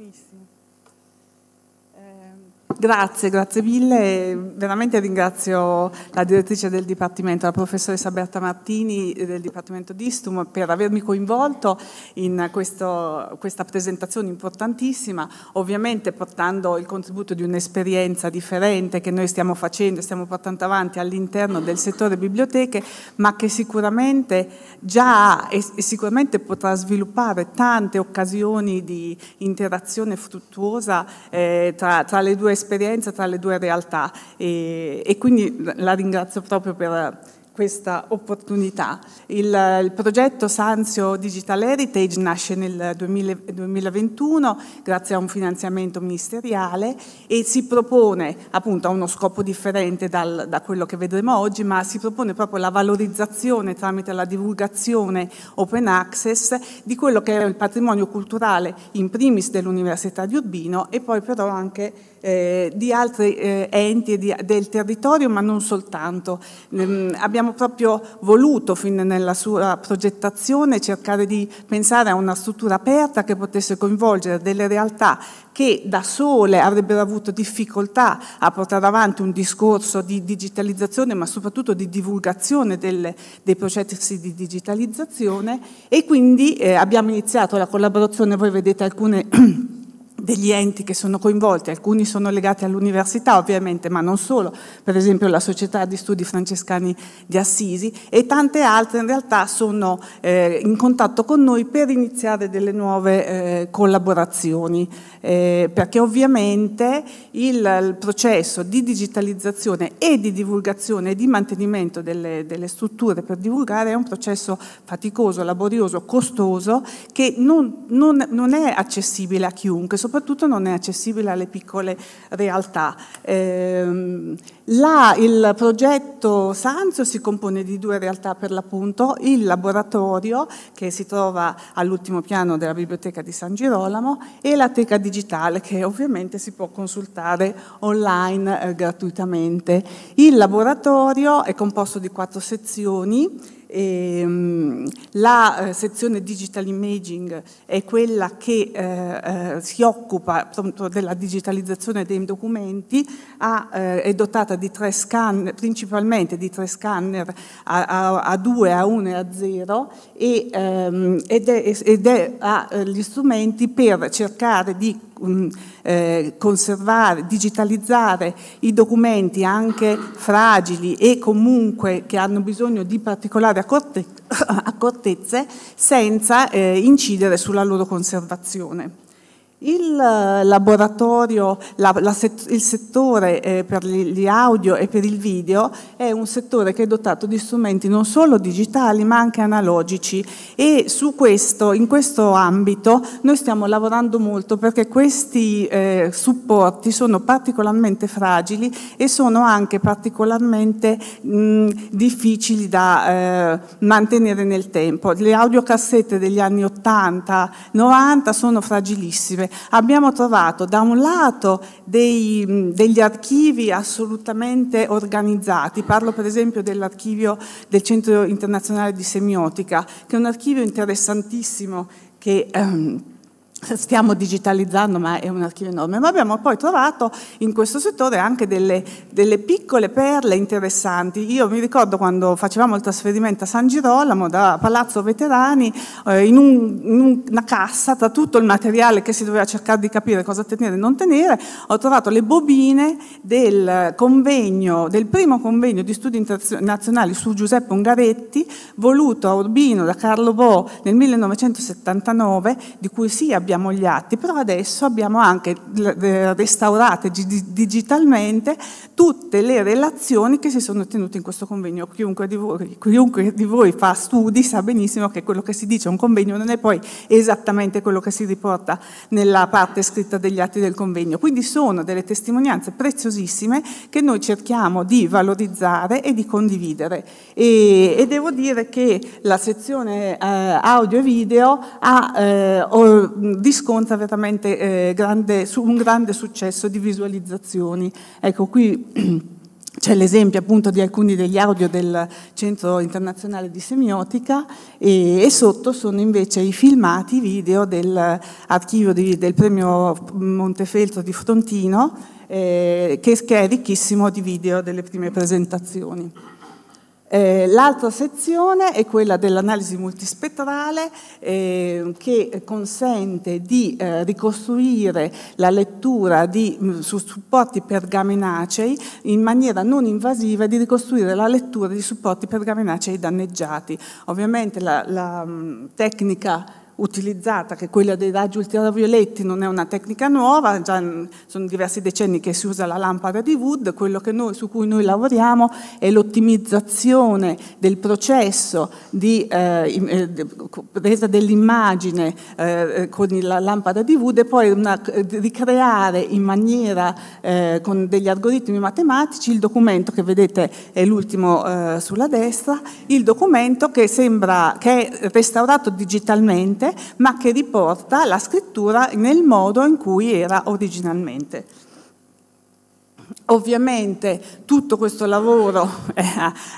benissimo. Eh, Grazie, grazie mille. Veramente ringrazio la direttrice del Dipartimento, la professoressa Berta Martini del Dipartimento di Istum per avermi coinvolto in questo, questa presentazione importantissima, ovviamente portando il contributo di un'esperienza differente che noi stiamo facendo, stiamo portando avanti all'interno del settore biblioteche, ma che sicuramente già ha e sicuramente potrà sviluppare tante occasioni di interazione fruttuosa eh, tra, tra le due esperienze esperienza tra le due realtà e, e quindi la ringrazio proprio per questa opportunità. Il, il, progetto Sanzio Digital Heritage nasce nel 2000, 2021 grazie a un finanziamento ministeriale e si propone appunto a uno scopo differente dal, da quello che vedremo oggi, ma si propone proprio la valorizzazione tramite la divulgazione open access di quello che è il patrimonio culturale in primis dell'Università di Urbino e poi però anche eh, di altri eh, enti di, del territorio, ma non soltanto. Ehm, abbiamo proprio voluto, fin nella sua progettazione, cercare di pensare a una struttura aperta che potesse coinvolgere delle realtà che da sole avrebbero avuto difficoltà a portare avanti un discorso di digitalizzazione, ma soprattutto di divulgazione del, dei processi di digitalizzazione e quindi eh, abbiamo iniziato la collaborazione, voi vedete alcune degli enti che sono coinvolti, alcuni sono legati all'università ovviamente, ma non solo, per esempio la Società di Studi Francescani di Assisi e tante altre in realtà sono eh, in contatto con noi per iniziare delle nuove eh, collaborazioni, eh, perché ovviamente il, il, processo di digitalizzazione e di divulgazione e di mantenimento delle, delle strutture per divulgare è un processo faticoso, laborioso, costoso, che non, non, non è accessibile a chiunque, soprattutto non è accessibile alle piccole realtà. Eh, là il progetto Sanzio si compone di due realtà per l'appunto, il laboratorio che si trova all'ultimo piano della biblioteca di San Girolamo e la teca digitale che ovviamente si può consultare online eh, gratuitamente. Il laboratorio è composto di quattro sezioni Ehm, la eh, sezione Digital Imaging è quella che eh, eh, si occupa appunto, della digitalizzazione dei documenti, è dotata di tre scanner, principalmente di tre scanner a, 2, a 1 e a 0 ehm, ed, è, ed è, ha gli strumenti per cercare di eh, conservare, digitalizzare i documenti anche fragili e comunque che hanno bisogno di particolari accorte accortezze senza eh, incidere sulla loro conservazione. Il eh, laboratorio, la, la il settore eh, per gli audio e per il video è un settore che è dotato di strumenti non solo digitali ma anche analogici e su questo, in questo ambito noi stiamo lavorando molto perché questi eh, supporti sono particolarmente fragili e sono anche particolarmente mh, difficili da eh, mantenere nel tempo. Le audiocassette degli anni 80-90 sono fragilissime abbiamo trovato da un lato dei, degli archivi assolutamente organizzati, parlo per esempio dell'archivio del Centro Internazionale di Semiotica, che è un archivio interessantissimo che... Ehm, stiamo digitalizzando, ma è un archivio enorme, ma abbiamo poi trovato in questo settore anche delle, delle, piccole perle interessanti. Io mi ricordo quando facevamo il trasferimento a San Girolamo da Palazzo Veterani, eh, in, un, in, una cassa tra tutto il materiale che si doveva cercare di capire cosa tenere e non tenere, ho trovato le bobine del, convegno, del primo convegno di studi internazionali su Giuseppe Ungaretti, voluto a Urbino da Carlo Bo nel 1979, di cui sì abbiamo abbiamo gli atti, però adesso abbiamo anche restaurate digitalmente tutte le relazioni che si sono tenute in questo convegno. Chiunque di, voi, chiunque di voi fa studi sa benissimo che quello che si dice a un convegno non è poi esattamente quello che si riporta nella parte scritta degli atti del convegno. Quindi sono delle testimonianze preziosissime che noi cerchiamo di valorizzare e di condividere. E, e devo dire che la sezione eh, audio e video ha eh, riscontra veramente eh, grande, un grande successo di visualizzazioni. Ecco, qui c'è l'esempio appunto di alcuni degli audio del Centro Internazionale di Semiotica e, e sotto sono invece i filmati video dell'archivio del premio Montefeltro di Frontino eh, che, che è ricchissimo di video delle prime presentazioni. Eh, l'altra sezione è quella dell'analisi multispettrale eh, che consente di eh, ricostruire la lettura di, mm, su supporti pergaminacei in maniera non invasiva di ricostruire la lettura di supporti pergaminacei danneggiati. Ovviamente la, la mh, mm, tecnica utilizzata, che è quella dei raggi ultravioletti, non è una tecnica nuova, già sono diversi decenni che si usa la lampada di Wood, quello noi, su cui noi lavoriamo è l'ottimizzazione del processo di eh, presa eh, dell'immagine eh, con la lampada di Wood e poi una, ricreare in maniera, eh, con degli algoritmi matematici, il documento che vedete è l'ultimo eh, sulla destra, il documento che sembra, che è restaurato digitalmente, ma che riporta la scrittura nel modo in cui era originalmente. Ovviamente tutto questo lavoro eh,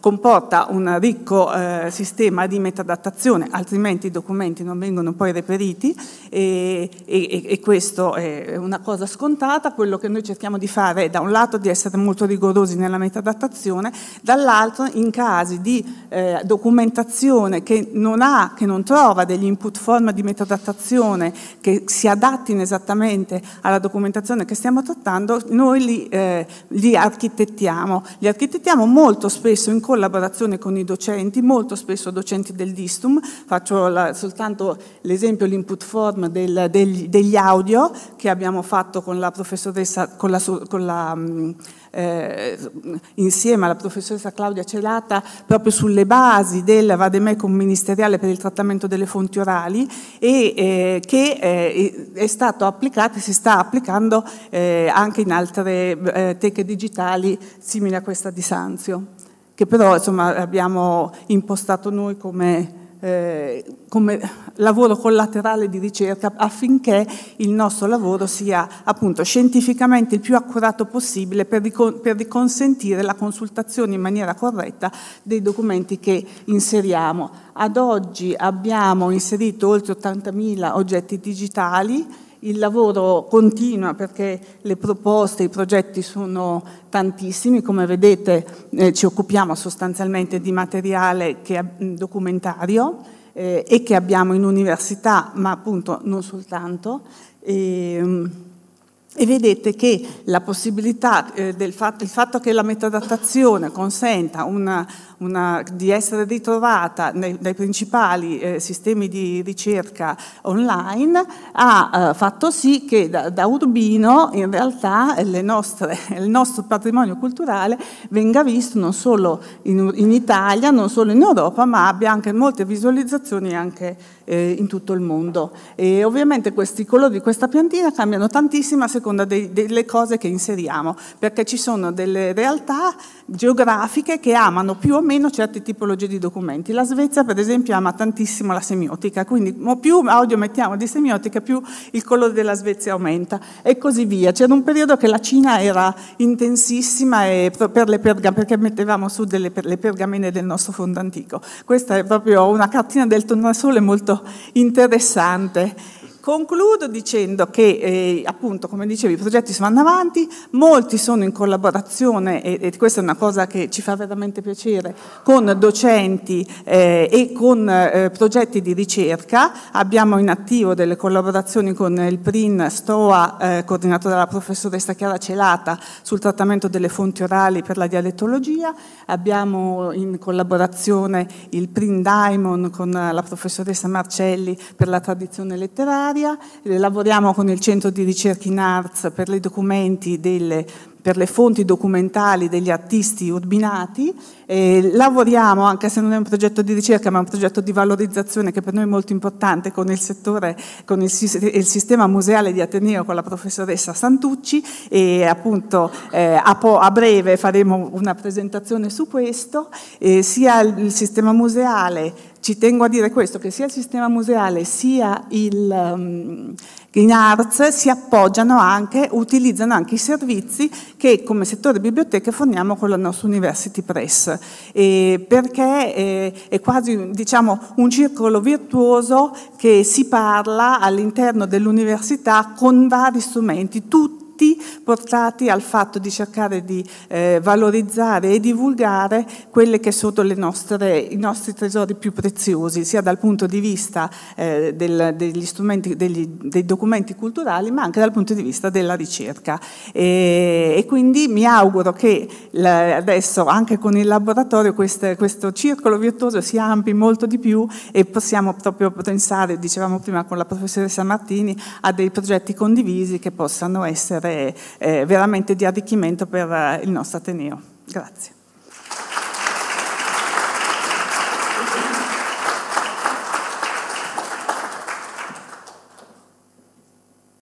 comporta un ricco eh, sistema di metadattazione, altrimenti i documenti non vengono poi reperiti e, e, e questo è una cosa scontata. Quello che noi cerchiamo di fare è da un lato di essere molto rigorosi nella metadattazione, dall'altro in casi di eh, documentazione che non ha, che non trova degli input form di metadattazione che si adattino esattamente alla documentazione che stiamo trattando, noi li eh, li architettiamo. Li architettiamo molto spesso in collaborazione con i docenti, molto spesso docenti del Distum, faccio la, soltanto l'esempio, l'input form del, del, degli audio che abbiamo fatto con la professoressa, con la... Con la mm, eh, insieme alla professoressa Claudia Celata proprio sulle basi del vademecum ministeriale per il trattamento delle fonti orali e eh, che eh, è stato applicato e si sta applicando eh, anche in altre eh, teche digitali simili a questa di Sanzio, che però insomma, abbiamo impostato noi come eh, come lavoro collaterale di ricerca affinché il nostro lavoro sia appunto scientificamente il più accurato possibile per, per riconsentire la consultazione in maniera corretta dei documenti che inseriamo. Ad oggi abbiamo inserito oltre 80.000 oggetti digitali, il lavoro continua perché le proposte, i progetti sono tantissimi, come vedete eh, ci occupiamo sostanzialmente di materiale che, mm, documentario eh, e che abbiamo in università, ma appunto non soltanto. E, ehm, e vedete che la possibilità eh, del fatto, il fatto che la metadattazione consenta una, una, di essere ritrovata nei, nei principali eh, sistemi di ricerca online ha eh, fatto sì che da, da Urbino in realtà nostre, il nostro patrimonio culturale venga visto non solo in, in, Italia, non solo in Europa, ma abbia anche molte visualizzazioni anche eh, in tutto il mondo. E ovviamente questi colori di questa piantina cambiano tantissimo a seconda dei, delle cose che inseriamo, perché ci sono delle realtà geografiche che amano più o meno certe tipologie di documenti. La Svezia, per esempio, ama tantissimo la semiotica, quindi più audio mettiamo di semiotica, più il colore della Svezia aumenta e così via. C'era un periodo che la Cina era intensissima per le perga, perché mettevamo su delle per, le pergamene del nostro fondo antico. Questa è proprio una cartina del tornasole molto interessante. Concludo dicendo che, eh, appunto, come dicevi, i progetti vanno avanti, molti sono in collaborazione, e, e, questa è una cosa che ci fa veramente piacere, con docenti eh, e con eh, progetti di ricerca. Abbiamo in attivo delle collaborazioni con il PRIN STOA, eh, coordinato dalla professoressa Chiara Celata, sul trattamento delle fonti orali per la dialettologia. Abbiamo in collaborazione il PRIN Daimon con la professoressa Marcelli per la tradizione letteraria universitaria, eh, lavoriamo con il Centro di ricerca in Arts per le, delle, per le fonti documentali degli artisti urbinati, eh, lavoriamo anche se non è un progetto di ricerca ma un progetto di valorizzazione che per noi è molto importante con il settore, con il, il sistema museale di Ateneo con la professoressa Santucci e appunto eh, a, a, breve faremo una presentazione su questo, eh, sia il sistema museale ci tengo a dire questo, che sia il sistema museale sia il um, Green Arts si appoggiano anche, utilizzano anche i servizi che come settore biblioteche forniamo con la nostra University Press, eh, perché eh, è quasi diciamo, un circolo virtuoso che si parla all'interno dell'università con vari strumenti, tutti tutti portati al fatto di cercare di eh, valorizzare e divulgare quelli che sono nostre, i nostri tesori più preziosi, sia dal punto di vista eh, del, degli strumenti, degli, dei documenti culturali, ma anche dal punto di vista della ricerca. E, e quindi mi auguro che la, adesso anche con il laboratorio queste, questo circolo virtuoso si ampi molto di più e possiamo proprio pensare, dicevamo prima con la professoressa Martini, a dei progetti condivisi che possano essere essere eh, veramente di arricchimento per eh, il nostro Ateneo. Grazie.